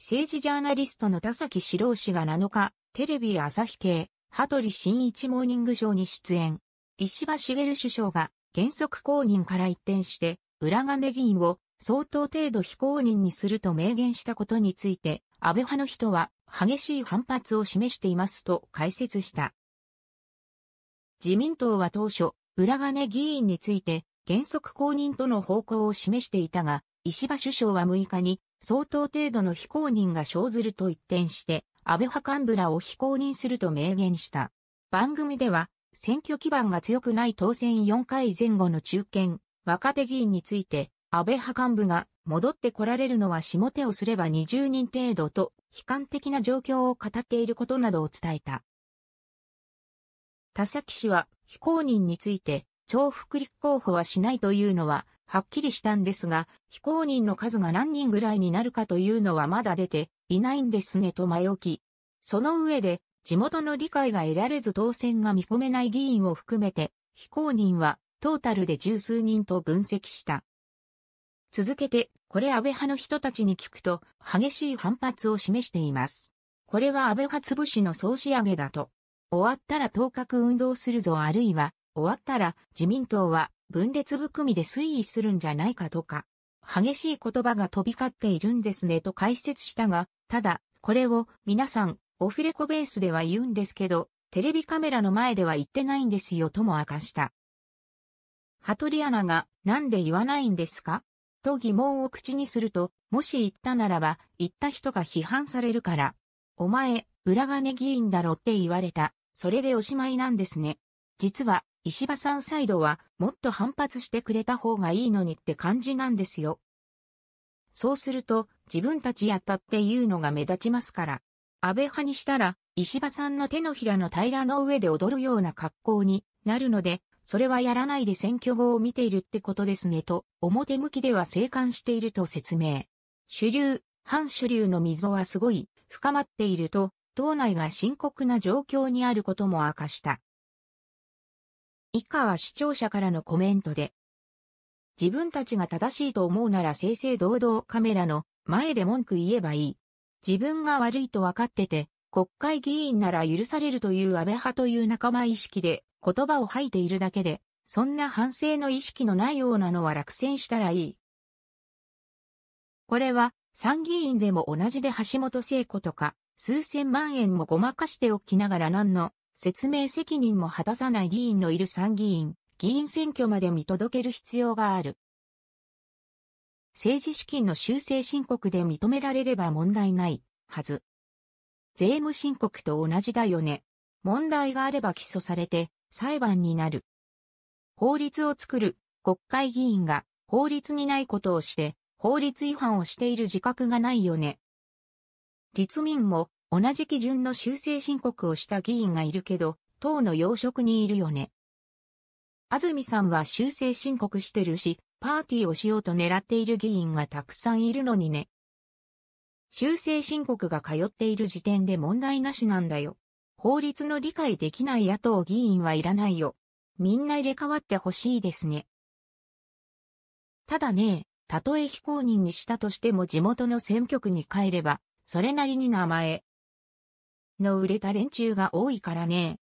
政治ジャーナリストの田崎史郎氏が7日、テレビ朝日系、羽鳥新一モーニングショーに出演。石破茂首相が原則公認から一転して、裏金議員を相当程度非公認にすると明言したことについて、安倍派の人は激しい反発を示していますと解説した。自民党は当初、裏金議員について原則公認との方向を示していたが、石破首相は6日に相当程度の非公認が生ずると一転して、安倍派幹部らを非公認すると明言した。番組では、選挙基盤が強くない当選4回前後の中堅、若手議員について、安倍派幹部が戻ってこられるのは下手をすれば20人程度と、悲観的な状況を語っていることなどを伝えた。田崎氏は、非公認について、重複立候補はしないというのは、はっきりしたんですが、非公認の数が何人ぐらいになるかというのはまだ出ていないんですねと前置き。その上で、地元の理解が得られず当選が見込めない議員を含めて、非公認はトータルで十数人と分析した。続けて、これ安倍派の人たちに聞くと、激しい反発を示しています。これは安倍派潰しの総仕上げだと。終わったら当確運動するぞあるいは、終わったら自民党は分裂含みで推移するんじゃないかとか、激しい言葉が飛び交っているんですねと解説したが、ただ、これを皆さん、オフレコベースでは言うんですけど、テレビカメラの前では言ってないんですよとも明かした。ハトリアナが、なんで言わないんですかと疑問を口にすると、もし言ったならば、言った人が批判されるから、お前、裏金議員だろって言われた、それでおしまいなんですね。実は、石破さんサイドはもっと反発してくれた方がいいのにって感じなんですよ。そうすると自分たちやったっていうのが目立ちますから。安倍派にしたら石破さんの手のひらの平らの上で踊るような格好になるので、それはやらないで選挙後を見ているってことですねと、表向きでは静観していると説明。主流、反主流の溝はすごい深まっていると、党内が深刻な状況にあることも明かした。以下は視聴者からのコメントで。自分たちが正しいと思うなら正々堂々カメラの前で文句言えばいい。自分が悪いと分かってて、国会議員なら許されるという安倍派という仲間意識で言葉を吐いているだけで、そんな反省の意識のないようなのは落選したらいい。これは参議院でも同じで橋本聖子とか、数千万円もごまかしておきながら何の説明責任も果たさない議員のいる参議院、議員選挙まで見届ける必要がある。政治資金の修正申告で認められれば問題ないはず。税務申告と同じだよね。問題があれば起訴されて裁判になる。法律を作る国会議員が法律にないことをして法律違反をしている自覚がないよね。立民も同じ基準の修正申告をした議員がいるけど、党の要職にいるよね。安住さんは修正申告してるし、パーティーをしようと狙っている議員がたくさんいるのにね。修正申告が通っている時点で問題なしなんだよ。法律の理解できない野党議員はいらないよ。みんな入れ替わってほしいですね。ただね、たとえ非公認にしたとしても地元の選挙区に帰れば、それなりに名前、の売れた連中が多いからね。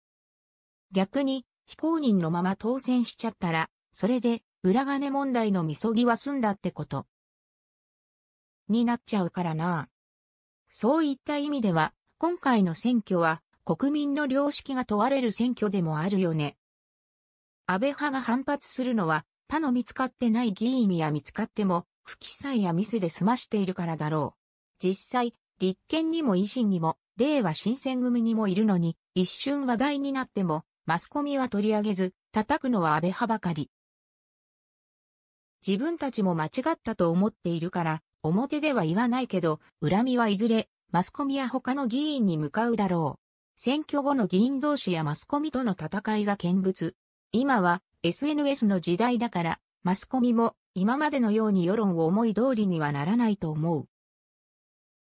逆に、非公認のまま当選しちゃったら、それで、裏金問題のみそぎは済んだってこと。になっちゃうからな。そういった意味では、今回の選挙は、国民の良識が問われる選挙でもあるよね。安倍派が反発するのは、他の見つかってない議員や見つかっても、不記載やミスで済ましているからだろう。実際、立憲にも維新にも、令和新選組にもいるのに、一瞬話題になっても、マスコミは取り上げず、叩くのは安倍派ばかり。自分たちも間違ったと思っているから、表では言わないけど、恨みはいずれ、マスコミや他の議員に向かうだろう。選挙後の議員同士やマスコミとの戦いが見物。今は SNS の時代だから、マスコミも今までのように世論を思い通りにはならないと思う。